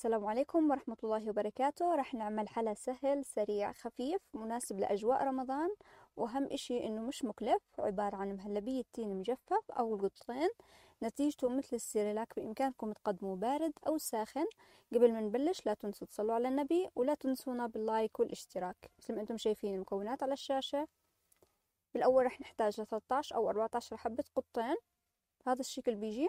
السلام عليكم ورحمة الله وبركاته رح نعمل حلا سهل سريع خفيف مناسب لأجواء رمضان وأهم إشي إنه مش مكلف عبارة عن مهلبية تين مجفف أو القطين نتيجته مثل السيريلاك بإمكانكم تقدموه بارد أو ساخن قبل ما نبلش لا تنسوا تصلوا على النبي ولا تنسونا باللايك والاشتراك مثل ما أنتم شايفين المكونات على الشاشة بالأول رح نحتاج 13 أو 14 حبة قطين هذا الشكل بيجي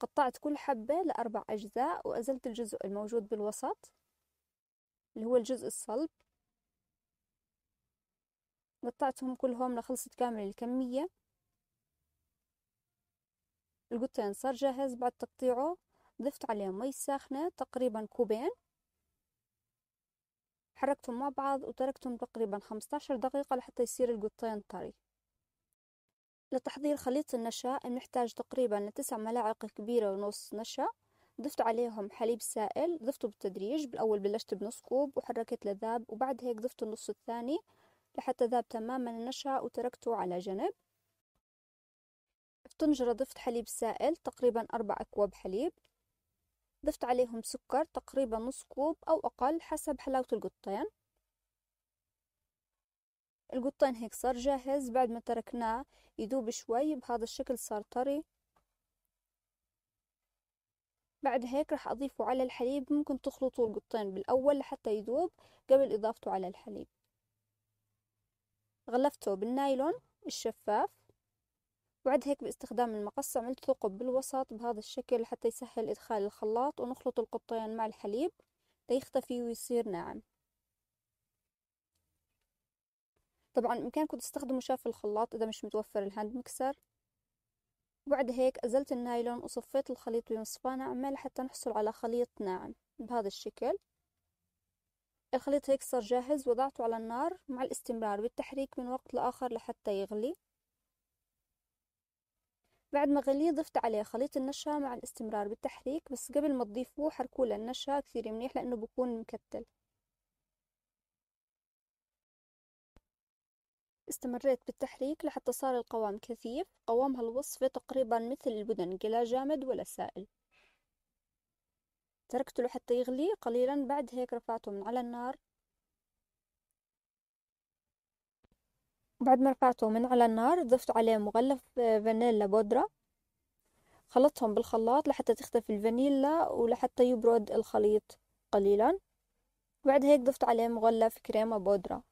قطعت كل حبة لأربع أجزاء وأزلت الجزء الموجود بالوسط اللي هو الجزء الصلب قطعتهم كلهم لخلصت كامل الكمية القطين صار جاهز بعد تقطيعه ضفت عليه مي ساخنة تقريبا كوبين حركتهم مع بعض وتركتهم تقريبا 15 دقيقة لحتى يصير القطين طري لتحضير خليط النشا نحتاج تقريبا لتسع ملاعق كبيرة ونص نشا ضفت عليهم حليب سائل ضفته بالتدريج بالأول بلشت بنص كوب وحركت لذاب وبعد هيك ضفت النص الثاني لحتى ذاب تماما النشا وتركته على جنب في طنجرة ضفت حليب سائل تقريبا أربع أكواب حليب ضفت عليهم سكر تقريبا نص كوب أو أقل حسب حلاوة القطين القطين هيك صار جاهز بعد ما تركناه يذوب شوي بهذا الشكل صار طري بعد هيك راح أضيفه على الحليب ممكن تخلطوا القطين بالأول لحتى يذوب قبل إضافته على الحليب غلفته بالنايلون الشفاف بعد هيك باستخدام المقص عملت ثقب بالوسط بهذا الشكل حتى يسهل إدخال الخلاط ونخلط القطين مع الحليب ليختفي ويصير ناعم طبعا بإمكانكم تستخدموا شاف الخلاط إذا مش متوفر الهاند مكسر بعد هيك أزلت النايلون وصفيت الخليط بمصفاة ناعمة لحتى نحصل على خليط ناعم بهذا الشكل الخليط هيك صار جاهز وضعته على النار مع الاستمرار بالتحريك من وقت لآخر لحتى يغلي بعد ما غلي ضفت عليه خليط النشا مع الاستمرار بالتحريك بس قبل ما تضيفوه حركوه للنشا كثير منيح لأنه بكون مكتل استمريت بالتحريك لحتى صار القوام كثيف قوام هالوصفة تقريبا مثل البدن لا جامد ولا سائل تركته حتى يغلي قليلا بعد هيك رفعته من على النار بعد ما رفعته من على النار ضفت عليه مغلف آه، فانيلا بودرة خلطتهم بالخلاط لحتى تختفي الفانيلا ولحتى يبرد الخليط قليلا بعد هيك ضفت عليه مغلف كريمة بودرة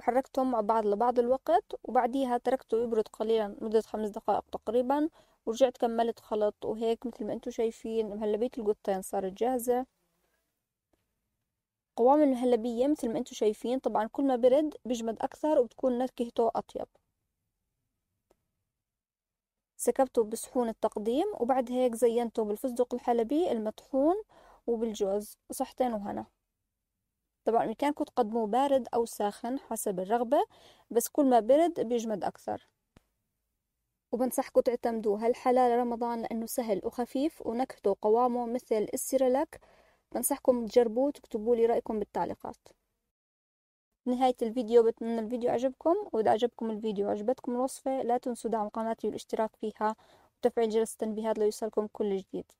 وحركتهم مع بعض لبعض الوقت وبعديها تركته يبرد قليلا مدة خمس دقائق تقريبا ورجعت كملت خلط وهيك مثل ما انتم شايفين مهلبية القطين صارت جاهزة قوام المهلبية مثل ما انتم شايفين طبعا كل ما برد بجمد أكثر وبتكون نكهته أطيب سكبته بصحون التقديم وبعد هيك زينته بالفستق الحلبي المطحون وبالجوز صحتين وهنا طبعا بإمكانكم تقدموه بارد أو ساخن حسب الرغبة بس كل ما برد بيجمد أكثر وبنصحكم تعتمدوه هالحلال لرمضان لأنه سهل وخفيف ونكهته وقوامه مثل السيرلاك بنصحكم تجربوه تكتبوا لي رأيكم بالتعليقات نهاية الفيديو بتمنى الفيديو عجبكم وإذا عجبكم الفيديو وعجبتكم الوصفة لا تنسوا دعم قناتي والاشتراك فيها وتفعيل جرس التنبيهات ليصلكم كل جديد